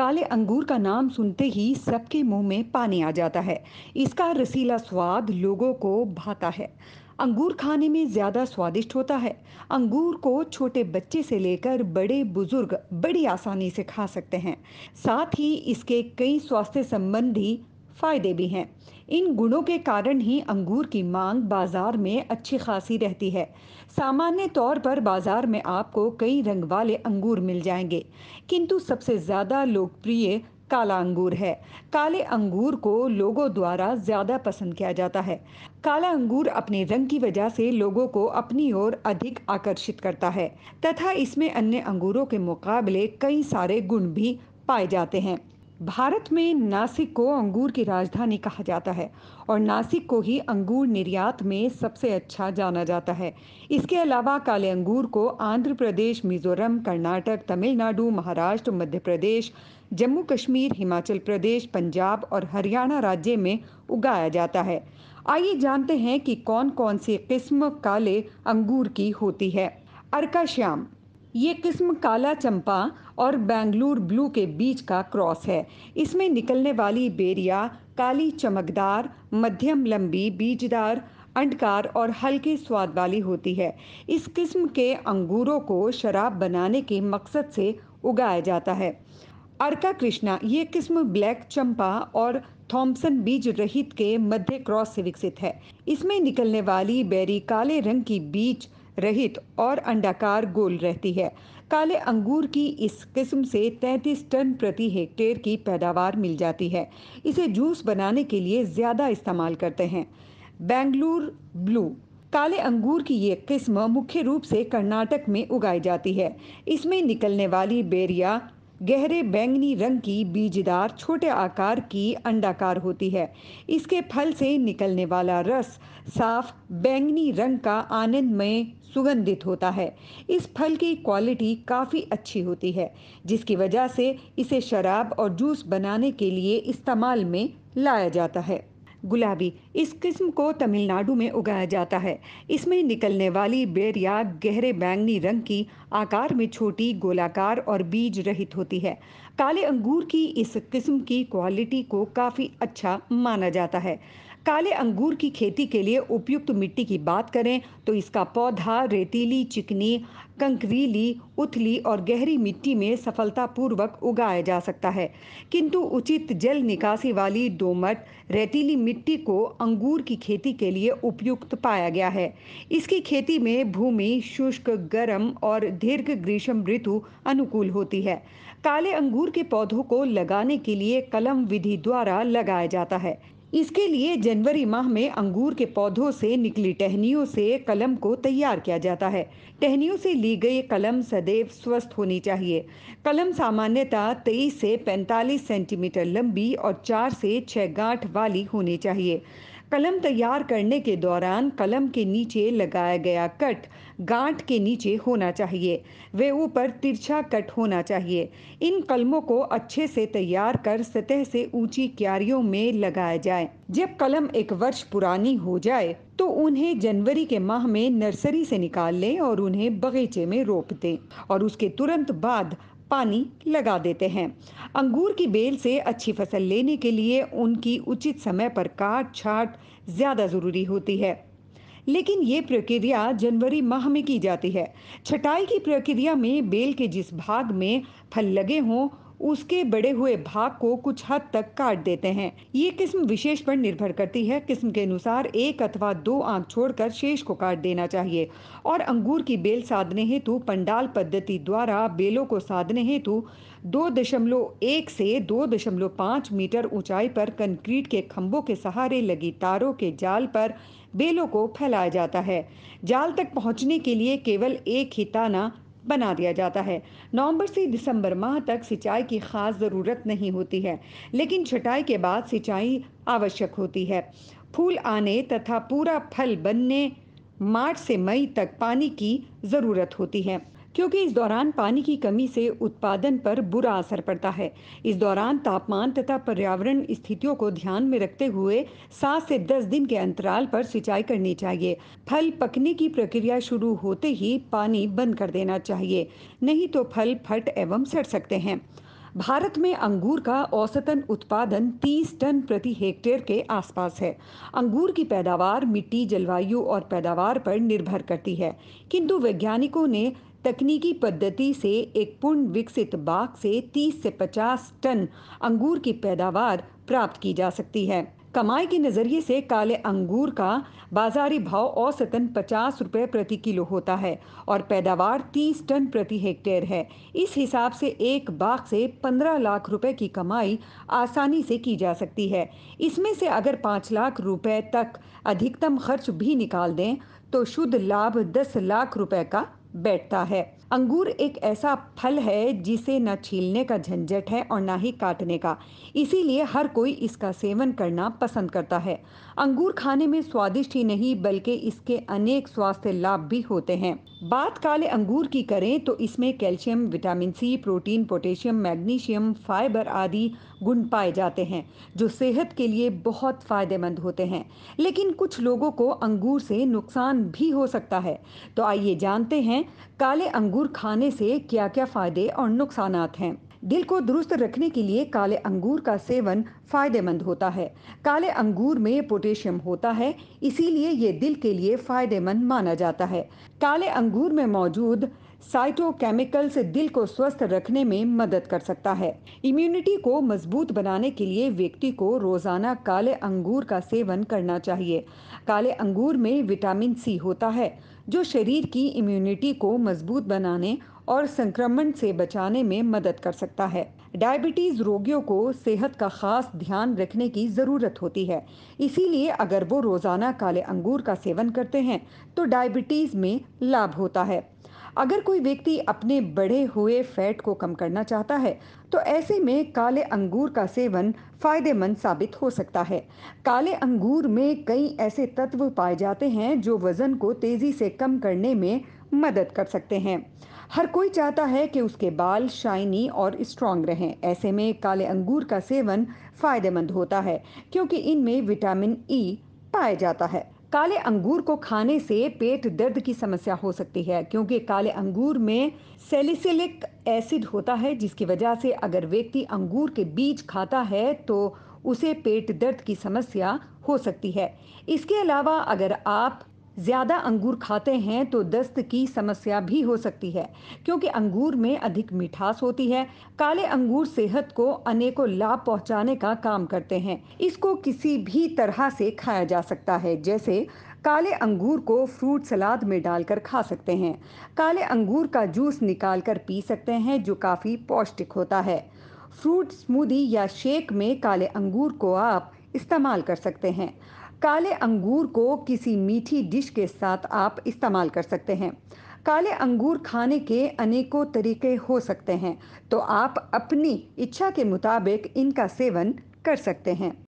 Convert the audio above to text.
काले अंगूर का नाम सुनते ही सबके मुंह में पानी आ जाता है इसका रसीला स्वाद लोगों को भाता है अंगूर खाने में ज़्यादा स्वादिष्ट होता है अंगूर को छोटे बच्चे से लेकर बड़े बुजुर्ग बड़ी आसानी से खा सकते हैं साथ ही इसके कई स्वास्थ्य संबंधी फ़ायदे भी हैं इन गुणों के कारण ही अंगूर की मांग बाज़ार में अच्छी खासी रहती है सामान्य तौर पर बाज़ार में आपको कई रंग वाले अंगूर मिल जाएंगे किंतु सबसे ज़्यादा लोकप्रिय काला अंगूर है काले अंगूर को लोगों द्वारा ज़्यादा पसंद किया जाता है काला अंगूर अपने रंग की वजह से लोगों को अपनी ओर अधिक आकर्षित करता है तथा इसमें अन्य अंगूरों के मुकाबले कई सारे गुण भी पाए जाते हैं भारत में नासिक को अंगूर की राजधानी कहा जाता है और नासिक को ही अंगूर निर्यात में सबसे अच्छा जाना जाता है इसके अलावा काले अंगूर को आंध्र प्रदेश मिजोरम कर्नाटक तमिलनाडु महाराष्ट्र मध्य प्रदेश जम्मू कश्मीर हिमाचल प्रदेश पंजाब और हरियाणा राज्य में उगाया जाता है आइए जानते हैं कि कौन कौन सी किस्म काले अंगूर की होती है अर्काश्याम ये किस्म काला चंपा और बेंगलुर ब्लू के बीच का क्रॉस है इसमें निकलने वाली बेरिया काली चमकदार मध्यम लंबी बीजदार अंडकार और हल्के स्वाद वाली होती है इस किस्म के अंगूरों को शराब बनाने के मकसद से उगाया जाता है अर्का कृष्णा ये किस्म ब्लैक चंपा और थॉम्सन बीज रहित के मध्य क्रॉस से विकसित है इसमें निकलने वाली बेरी काले रंग की बीज रहित और अंडाकार गोल रहती है काले अंगूर की इस किस्म से 33 टन प्रति हेक्टेयर की पैदावार मिल जाती है इसे जूस बनाने के लिए ज़्यादा इस्तेमाल करते हैं बेंगलुर ब्लू काले अंगूर की ये किस्म मुख्य रूप से कर्नाटक में उगाई जाती है इसमें निकलने वाली बेरिया गहरे बैंगनी रंग की बीजदार छोटे आकार की अंडाकार होती है इसके फल से निकलने वाला रस साफ बैंगनी रंग का आनंदमय सुगंधित होता है इस फल की क्वालिटी काफ़ी अच्छी होती है जिसकी वजह से इसे शराब और जूस बनाने के लिए इस्तेमाल में लाया जाता है गुलाबी इस किस्म को तमिलनाडु में उगाया जाता है इसमें निकलने वाली बेर या गहरे बैंगनी रंग की आकार में छोटी गोलाकार और बीज रहित होती है काले अंगूर की इस किस्म की क्वालिटी को काफ़ी अच्छा माना जाता है काले अंगूर की खेती के लिए उपयुक्त मिट्टी की बात करें तो इसका पौधा रेतीली चिकनी कंकरीली उथली और गहरी मिट्टी में सफलतापूर्वक उगाया जा सकता है किंतु उचित जल निकासी वाली दोमट रेतीली मिट्टी को अंगूर की खेती के लिए उपयुक्त पाया गया है इसकी खेती में भूमि शुष्क गर्म और दीर्घ ग्रीष्म ऋतु अनुकूल होती है काले अंगूर के पौधों को लगाने के लिए कलम विधि द्वारा लगाया जाता है इसके लिए जनवरी माह में अंगूर के पौधों से निकली टहनियों से कलम को तैयार किया जाता है टहनियों से ली गई कलम सदैव स्वस्थ होनी चाहिए कलम सामान्यतः तेईस से पैंतालीस सेंटीमीटर लंबी और चार से छः गांठ वाली होनी चाहिए कलम तैयार करने के दौरान कलम के नीचे लगाया गया कट गांठ के नीचे होना चाहिए वे ऊपर तिरछा कट होना चाहिए इन कलमों को अच्छे से तैयार कर सतह से ऊंची क्यारियों में लगाया जाए जब कलम एक वर्ष पुरानी हो जाए तो उन्हें जनवरी के माह में नर्सरी से निकाल लें और उन्हें बगीचे में रोप दें और उसके तुरंत बाद पानी लगा देते हैं अंगूर की बेल से अच्छी फसल लेने के लिए उनकी उचित समय पर काट छाट ज़्यादा ज़रूरी होती है लेकिन ये प्रक्रिया जनवरी माह में की जाती है छटाई की प्रक्रिया में बेल के जिस भाग में फल लगे हों उसके बड़े हुए भाग को कुछ हद तक काट देते हैं ये किस्म विशेष पर निर्भर करती है किस्म के अनुसार एक अथवा दो आंख छोड़कर शेष को काट देना चाहिए और अंगूर की बेल साधने हेतु पंडाल पद्धति द्वारा बेलों को साधने हेतु दो दशमलव एक से दो दशमलव पाँच मीटर ऊंचाई पर कंक्रीट के खम्भों के सहारे लगी तारों के जाल पर बेलों को फैलाया जाता है जाल तक पहुंचने के लिए केवल एक ही ताना बना दिया जाता है नवंबर से दिसंबर माह तक सिंचाई की खास ज़रूरत नहीं होती है लेकिन छटाई के बाद सिंचाई आवश्यक होती है फूल आने तथा पूरा फल बनने मार्च से मई तक पानी की ज़रूरत होती है क्योंकि इस दौरान पानी की कमी से उत्पादन पर बुरा असर पड़ता है इस दौरान तापमान तथा पर्यावरण स्थितियों को ध्यान में रखते हुए सात से दस दिन के अंतराल पर सिंचाई करनी चाहिए फल पकने की प्रक्रिया शुरू होते ही पानी बंद कर देना चाहिए नहीं तो फल फट एवं सड़ सकते हैं भारत में अंगूर का औसतन उत्पादन 30 टन प्रति हेक्टेयर के आसपास है अंगूर की पैदावार मिट्टी जलवायु और पैदावार पर निर्भर करती है किंतु वैज्ञानिकों ने तकनीकी पद्धति से एक पूर्ण विकसित बाग से 30 से 50 टन अंगूर की पैदावार प्राप्त की जा सकती है कमाई के नज़रिए से काले अंगूर का बाजारी भाव औसतन 50 रुपए प्रति किलो होता है और पैदावार 30 टन प्रति हेक्टेयर है इस हिसाब से एक बाग से 15 लाख रुपए की कमाई आसानी से की जा सकती है इसमें से अगर 5 लाख रुपए तक अधिकतम खर्च भी निकाल दें तो शुद्ध लाभ 10 लाख रुपए का बैठता है अंगूर एक ऐसा फल है जिसे न छीलने का झंझट है और न ही काटने का इसीलिए हर कोई इसका सेवन करना पसंद करता है अंगूर खाने में स्वादिष्ट ही नहीं बल्कि इसके अनेक स्वास्थ्य लाभ भी होते हैं बात काले अंगूर की करें तो इसमें calcium vitamin C protein potassium magnesium fibre आदि गुण पाए जाते हैं जो सेहत के लिए बहुत फायदेमंद होते हैं लेकिन कुछ लोगों को अंगूर से नुकसान भी हो सकता है तो आइए जानते हैं काले अंगूर अंगूर खाने से क्या क्या फायदे और नुकसान हैं दिल को दुरुस्त रखने के लिए काले अंगूर का सेवन फायदेमंद होता है काले अंगूर में पोटेशियम होता है इसीलिए ये दिल के लिए फायदेमंद माना जाता है काले अंगूर में मौजूद साइटोकेमिकल से दिल को स्वस्थ रखने में मदद कर सकता है इम्यूनिटी को मजबूत बनाने के लिए व्यक्ति को रोजाना काले अंगूर का सेवन करना चाहिए काले अंगूर में विटामिन सी होता है जो शरीर की इम्यूनिटी को मजबूत बनाने और संक्रमण से बचाने में मदद कर सकता है डायबिटीज रोगियों को सेहत का खास ध्यान रखने की ज़रूरत होती है इसीलिए अगर वो रोज़ाना काले अंगूर का सेवन करते हैं तो डायबिटीज़ में लाभ होता है अगर कोई व्यक्ति अपने बढ़े हुए फैट को कम करना चाहता है तो ऐसे में काले अंगूर का सेवन फायदेमंद साबित हो सकता है काले अंगूर में कई ऐसे तत्व पाए जाते हैं जो वजन को तेजी से कम करने में मदद कर सकते हैं हर कोई चाहता है कि उसके बाल शाइनी और स्ट्रांग रहें ऐसे में काले अंगूर का सेवन फायदेमंद होता है क्योंकि इनमें विटामिन ई e पाया जाता है काले अंगूर को खाने से पेट दर्द की समस्या हो सकती है क्योंकि काले अंगूर में सेलिसिलिक एसिड होता है जिसकी वजह से अगर व्यक्ति अंगूर के बीज खाता है तो उसे पेट दर्द की समस्या हो सकती है इसके अलावा अगर आप ज़्यादा अंगूर खाते हैं तो दस्त की समस्या भी हो सकती है क्योंकि अंगूर में अधिक मिठास होती है काले अंगूर सेहत को अनेकों लाभ पहुंचाने का काम करते हैं इसको किसी भी तरह से खाया जा सकता है जैसे काले अंगूर को फ्रूट सलाद में डालकर खा सकते हैं काले अंगूर का जूस निकाल कर पी सकते हैं जो काफ़ी पौष्टिक होता है फ्रूट स्मूदी या शेक में काले अंगूर को आप इस्तेमाल कर सकते हैं काले अंगूर को किसी मीठी डिश के साथ आप इस्तेमाल कर सकते हैं काले अंगूर खाने के अनेकों तरीके हो सकते हैं तो आप अपनी इच्छा के मुताबिक इनका सेवन कर सकते हैं